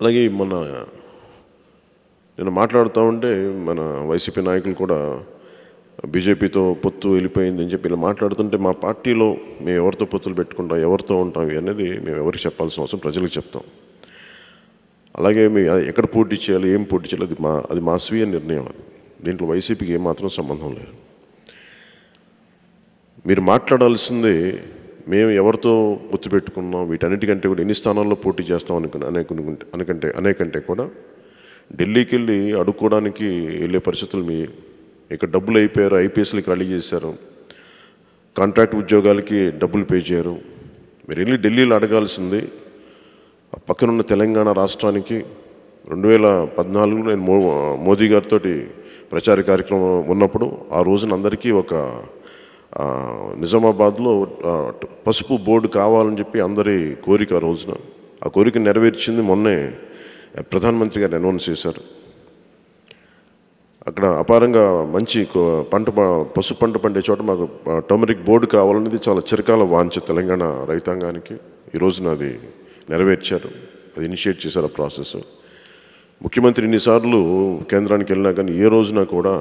అలాగే మొన్న నేను మాట్లాడుతూ ఉంటే మన వైసీపీ నాయకులు కూడా బీజేపీతో పొత్తు వెళ్ళిపోయింది అని చెప్పి ఇలా మాట్లాడుతుంటే మా పార్టీలో మేము ఎవరితో పొత్తులు పెట్టుకుంటాం ఎవరితో ఉంటాం అనేది మేము ఎవరికి చెప్పాల్సిన అవసరం ప్రజలకు చెప్తాం అలాగే మీ ఎక్కడ పోటీ చేయాలి ఏం పోటీ చేయాలి అది మా అది మా స్వీయ నిర్ణయం అది దీంట్లో వైసీపీకి ఏమాత్రం సంబంధం లేదు మీరు మాట్లాడాల్సిందే మేము ఎవరితో ఒత్తు పెట్టుకున్నాం వీటన్నిటికంటే కూడా ఎన్ని స్థానాల్లో పోటీ చేస్తాం అనుకుని అనేకుంటే అనకంటే అనేకంటే కూడా ఢిల్లీకి వెళ్ళి అడుక్కోవడానికి వెళ్ళే పరిస్థితులు మీ ఇక్కడ డబ్బులు అయిపోయారు ఐపీఎస్లు ఖాళీ చేశారు కాంట్రాక్ట్ ఉద్యోగాలకి డబ్బులు పే చేయరు మీరు వెళ్ళి ఢిల్లీలో అడగాల్సింది ఆ పక్కనున్న తెలంగాణ రాష్ట్రానికి రెండు వేల పద్నాలుగులో నేను మో మోదీ గారితో ప్రచార కార్యక్రమం ఉన్నప్పుడు ఆ రోజున అందరికీ ఒక నిజామాబాద్లో పసుపు బోర్డు కావాలని చెప్పి అందరి కోరిక ఆ రోజున ఆ కోరిక నెరవేర్చింది మొన్నే ప్రధానమంత్రి గారు అనౌన్స్ చేశారు అక్కడ అపారంగా మంచి పంట పసుపు పంట పండే చోట మాకు టర్మరిక్ బోర్డు కావాలనేది చాలా చిరకాల వాంచ తెలంగాణ రైతాంగానికి ఈ రోజున అది నెరవేర్చారు అది ఇనిషియేట్ చేశారు ఆ ప్రాసెస్ ముఖ్యమంత్రి ఇన్నిసార్లు కేంద్రానికి వెళ్ళినా కానీ ఏ రోజున కూడా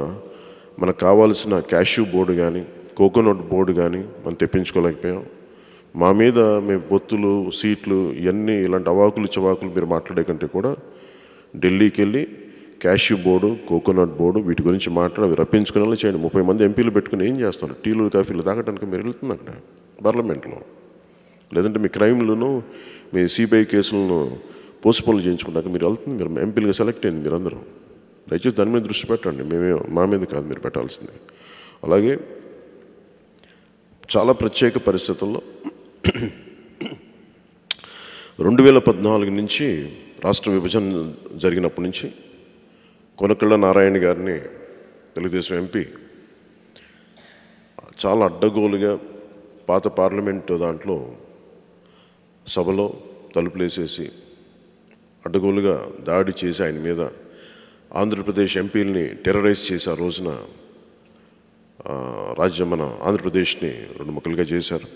మనకు కావాల్సిన క్యాష్యూ బోర్డు కానీ కోకోనట్ బోర్డు కానీ మనం తెప్పించుకోలేకపోయాం మా మీద మేము బొత్తులు సీట్లు ఇవన్నీ ఇలాంటి అవాకులు చవాకులు మీరు మాట్లాడే కంటే కూడా ఢిల్లీకి వెళ్ళి క్యాష్యూ బోర్డు కోకోనట్ బోర్డు వీటి గురించి మాట్లాడి రప్పించుకునేలా చేయండి ముప్పై మంది ఎంపీలు పెట్టుకుని ఏం చేస్తారు టీలు కాఫీలు తాగడానికి మీరు వెళ్తుంది అక్కడ పార్లమెంట్లో లేదంటే మీ క్రైమ్లను మీ సిబిఐ కేసులను పోస్ట్పోన్ చేయించుకున్నాక మీరు వెళ్తుంది మీరు ఎంపీలుగా సెలెక్ట్ అయింది మీరందరూ దయచేసి దాని మీద దృష్టి పెట్టండి మేమే మా మీద కాదు మీరు పెట్టాల్సింది అలాగే చాలా ప్రత్యేక పరిస్థితుల్లో రెండు వేల పద్నాలుగు నుంచి రాష్ట్ర విభజన జరిగినప్పటి నుంచి కొనకళ్ళ నారాయణ గారిని తెలుగుదేశం ఎంపీ చాలా అడ్డగోలుగా పాత పార్లమెంటు దాంట్లో సభలో తలుపులేసేసి అడ్డగోలుగా దాడి చేసి ఆయన మీద ఆంధ్రప్రదేశ్ ఎంపీలని టెర్రరైజ్ చేసి ఆ రోజున రాజ్యం మన ఆంధ్రప్రదేశ్ని రెండు ముక్కలుగా చేశారు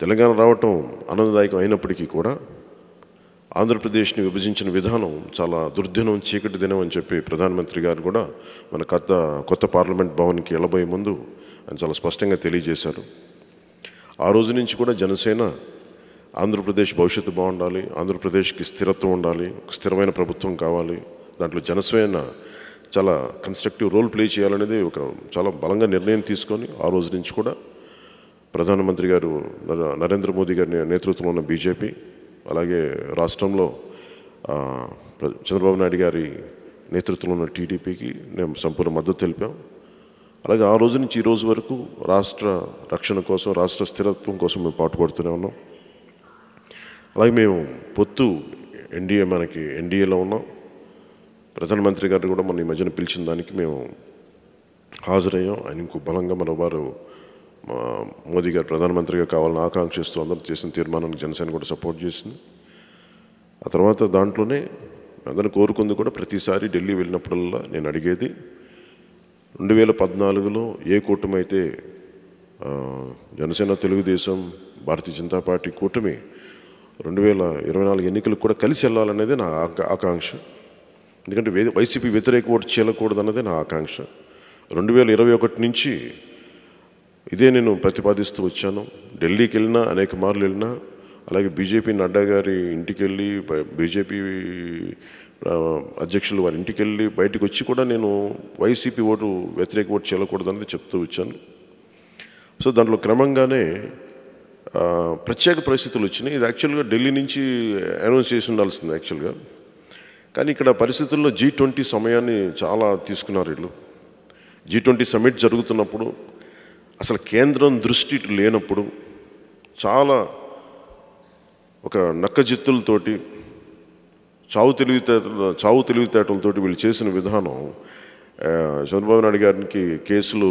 తెలంగాణ రావటం ఆనందదాయకం అయినప్పటికీ కూడా ఆంధ్రప్రదేశ్ని విభజించిన విధానం చాలా దుర్దినం చీకటి దినం అని చెప్పి ప్రధానమంత్రి గారు కూడా మన కొత్త కొత్త పార్లమెంట్ భవన్కి వెళ్ళబోయే ముందు ఆయన చాలా స్పష్టంగా తెలియజేశారు ఆ రోజు నుంచి కూడా జనసేన ఆంధ్రప్రదేశ్ భవిష్యత్తు బాగుండాలి ఆంధ్రప్రదేశ్కి స్థిరత్వం ఉండాలి స్థిరమైన ప్రభుత్వం కావాలి దాంట్లో జనసేన చాలా కన్స్ట్రక్టివ్ రోల్ ప్లే చేయాలనేది ఒక చాలా బలంగా నిర్ణయం తీసుకొని ఆ రోజు నుంచి కూడా ప్రధానమంత్రి గారు నరేంద్ర మోదీ గారి నేతృత్వంలో ఉన్న బీజేపీ అలాగే రాష్ట్రంలో చంద్రబాబు నాయుడు గారి నేతృత్వంలో ఉన్న టీడీపీకి మేము సంపూర్ణ మద్దతు తెలిపాం అలాగే ఆ రోజు నుంచి ఈ రోజు వరకు రాష్ట్ర రక్షణ కోసం రాష్ట్ర స్థిరత్వం కోసం మేము పాటుపడుతూనే ఉన్నాం అలాగే మేము పొత్తు ఎన్డీఏ మనకి ఎన్డీఏలో ఉన్నాం ప్రధానమంత్రి గారు కూడా మన ఈ మధ్యన పిలిచిన దానికి మేము హాజరయ్యాం ఆయన ఇంకో బలంగా మన వారు మోదీ గారు ప్రధానమంత్రిగా కావాలని ఆకాంక్షిస్తూ అందరూ చేసిన తీర్మానానికి జనసేన కూడా సపోర్ట్ చేసింది ఆ తర్వాత దాంట్లోనే అందరూ కోరుకుంది కూడా ప్రతిసారి ఢిల్లీ వెళ్ళినప్పుడల్లా నేను అడిగేది రెండు వేల పద్నాలుగులో ఏ కూటమి అయితే జనసేన తెలుగుదేశం భారతీయ జనతా పార్టీ కూటమి రెండు వేల ఇరవై నాలుగు ఎన్నికలకు కూడా కలిసి వెళ్ళాలనేది నా ఆకాంక్ష ఎందుకంటే వైసీపీ వ్యతిరేక ఓటు చేయకూడదు అన్నదే నా ఆకాంక్ష రెండు వేల ఇరవై ఒకటి నుంచి ఇదే నేను ప్రతిపాదిస్తూ వచ్చాను ఢిల్లీకి వెళ్ళినా అనేక మార్లు వెళ్ళినా అలాగే బీజేపీ నడ్డా గారి ఇంటికి వెళ్ళి బీజేపీ అధ్యక్షులు వారి ఇంటికి వెళ్ళి బయటకు వచ్చి కూడా నేను వైసీపీ ఓటు వ్యతిరేక ఓటు చేయకూడదని చెప్తూ వచ్చాను సో దాంట్లో క్రమంగానే ప్రత్యేక పరిస్థితులు వచ్చినాయి ఇది యాక్చువల్గా ఢిల్లీ నుంచి అనౌన్స్ చేసి ఉండాల్సింది యాక్చువల్గా కానీ ఇక్కడ పరిస్థితుల్లో జీ ట్వంటీ సమయాన్ని చాలా తీసుకున్నారు వీళ్ళు జీ ట్వంటీ సమ్మిట్ జరుగుతున్నప్పుడు అసలు కేంద్రం దృష్టి లేనప్పుడు చాలా ఒక నక్కజిత్తులతోటి చావు తెలివితే చావు తెలివితేటలతో వీళ్ళు చేసిన విధానం చంద్రబాబు నాయుడు గారికి కేసులు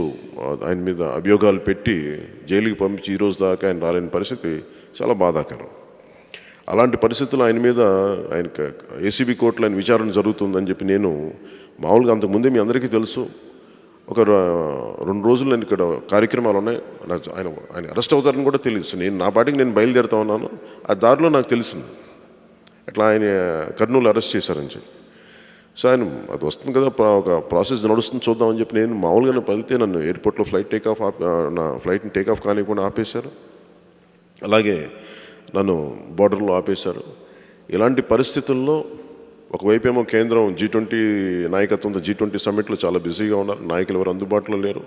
ఆయన మీద అభియోగాలు పెట్టి జైలుకి పంపించి ఈరోజు దాకా ఆయన రాలేని పరిస్థితి చాలా బాధాకరం అలాంటి పరిస్థితులు ఆయన మీద ఆయన ఏసీబీ కోర్టులో ఆయన విచారణ జరుగుతుందని చెప్పి నేను మామూలుగా అంతకుముందే మీ అందరికీ తెలుసు ఒక రెండు రోజులు నేను ఇక్కడ కార్యక్రమాలు ఉన్నాయి నాకు ఆయన ఆయన అరెస్ట్ అవుతారని కూడా తెలుసు నేను నా పాటికి నేను బయలుదేరుతా ఉన్నాను ఆ దారిలో నాకు తెలిసింది అట్లా ఆయన కర్నూలు అరెస్ట్ చేశారని చెప్పి సో ఆయన అది వస్తుంది కదా ఒక ప్రాసెస్ నడుస్తుంది చూద్దామని చెప్పి నేను మామూలుగా పదితే నన్ను ఎయిర్పోర్ట్లో ఫ్లైట్ టేక్ ఆఫ్ నా ఫ్లైట్ని టేక్ ఆఫ్ కానివ్వకుండా ఆపేశారు అలాగే నన్ను బోర్డర్లో ఆపేశారు ఇలాంటి పరిస్థితుల్లో ఒకవైపేమో కేంద్రం జీ ట్వంటీ నాయకత్వంతో జీ ట్వంటీ సమ్మిట్లో చాలా బిజీగా ఉన్నారు నాయకులు ఎవరు అందుబాటులో లేరు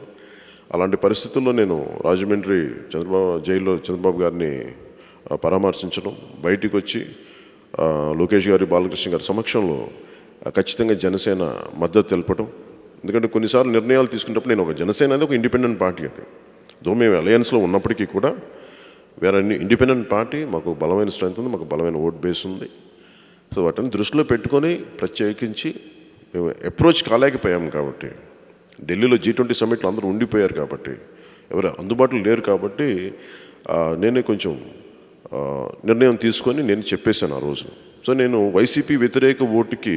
అలాంటి పరిస్థితుల్లో నేను రాజమండ్రి చంద్రబాబు జైల్లో చంద్రబాబు గారిని పరామర్శించడం బయటికి వచ్చి లోకేష్ గారి బాలకృష్ణ గారి సమక్షంలో ఖచ్చితంగా జనసేన మద్దతు తెలపడం ఎందుకంటే కొన్నిసార్లు నిర్ణయాలు తీసుకున్నప్పుడు నేను ఒక జనసేన అనేది ఒక ఇండిపెండెంట్ పార్టీ అది దో మేము అలయన్స్లో ఉన్నప్పటికీ కూడా వేరే అన్ని ఇండిపెండెంట్ పార్టీ మాకు బలమైన స్ట్రెంగ్త్ ఉంది మాకు బలమైన ఓట్ బేస్ ఉంది సో వాటిని దృష్టిలో పెట్టుకొని ప్రత్యేకించి మేము అప్రోచ్ కాలేకపోయాం కాబట్టి ఢిల్లీలో జీ ట్వంటీ సమ్మిట్లో అందరూ ఉండిపోయారు కాబట్టి ఎవరు అందుబాటులో లేరు కాబట్టి నేనే కొంచెం నిర్ణయం తీసుకొని నేను చెప్పేశాను ఆ రోజు సో నేను వైసీపీ వ్యతిరేక ఓటుకి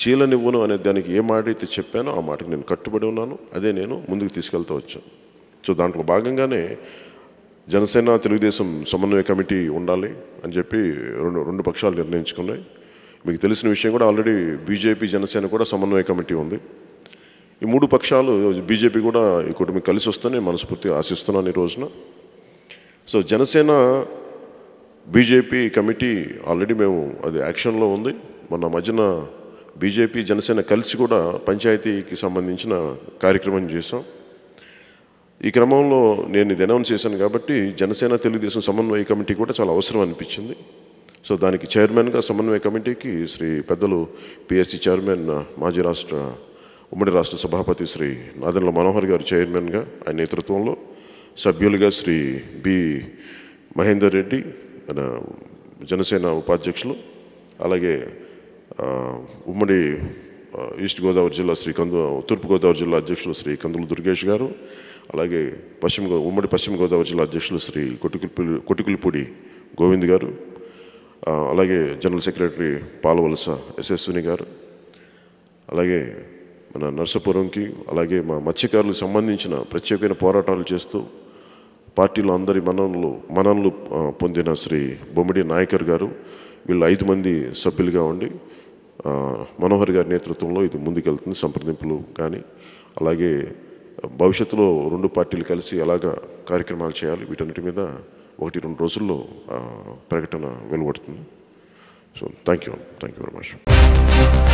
చీలనివ్వను అనే దానికి ఏ మాట అయితే చెప్పానో ఆ మాటకి నేను కట్టుబడి ఉన్నాను అదే నేను ముందుకు తీసుకెళ్తూ వచ్చాను సో దాంట్లో భాగంగానే జనసేన తెలుగుదేశం సమన్వయ కమిటీ ఉండాలి అని చెప్పి రెండు రెండు పక్షాలు నిర్ణయించుకున్నాయి మీకు తెలిసిన విషయం కూడా ఆల్రెడీ బీజేపీ జనసేన కూడా సమన్వయ కమిటీ ఉంది ఈ మూడు పక్షాలు బీజేపీ కూడా ఇక్కడ మీకు కలిసి వస్తేనే మనస్ఫూర్తిగా ఆశిస్తున్నాను ఈ రోజున so Janasena BJP committee already మేము అది యాక్షన్లో ఉంది మొన్న మధ్యన బీజేపీ జనసేన కలిసి కూడా పంచాయతీకి సంబంధించిన కార్యక్రమం చేసాం ఈ క్రమంలో నేను ఇది అనౌన్స్ చేశాను కాబట్టి జనసేన తెలుగుదేశం సమన్వయ కమిటీ కూడా చాలా అవసరం అనిపించింది సో దానికి చైర్మన్గా సమన్వయ కమిటీకి శ్రీ పెద్దలు పిఎస్సి చైర్మన్ మాజీ రాష్ట్ర ఉమ్మడి రాష్ట్ర సభాపతి శ్రీ నాదెండ్ల మనోహర్ గారు చైర్మన్గా ఆయన నేతృత్వంలో సభ్యులుగా శ్రీ బి మహేందర్ రెడ్డి జనసేన ఉపాధ్యక్షులు అలాగే ఉమ్మడి ఈస్ట్ గోదావరి జిల్లా శ్రీ కందు తూర్పుగోదావరి జిల్లా అధ్యక్షులు శ్రీ కందులు దుర్గేష్ గారు అలాగే పశ్చిమ ఉమ్మడి పశ్చిమ గోదావరి జిల్లా అధ్యక్షులు శ్రీ కొట్టుకులి కొట్టుకులిపూడి గోవింద్ గారు అలాగే జనరల్ సెక్రటరీ పాలవలస యశస్విని గారు అలాగే మన నర్సపురంకి అలాగే మా మత్స్యకారులకు సంబంధించిన ప్రత్యేకమైన పోరాటాలు చేస్తూ పార్టీలో అందరి మననలు మనలు పొందిన శ్రీ బొమ్మిడి నాయకర్ గారు వీళ్ళు ఐదు మంది సభ్యులుగా ఉండి మనోహర్ గారి నేతృత్వంలో ఇది ముందుకెళ్తుంది సంప్రదింపులు కానీ అలాగే భవిష్యత్తులో రెండు పార్టీలు కలిసి ఎలాగ కార్యక్రమాలు చేయాలి వీటన్నిటి మీద ఒకటి రెండు రోజుల్లో ప్రకటన వెలువడుతుంది so thank you thank you very much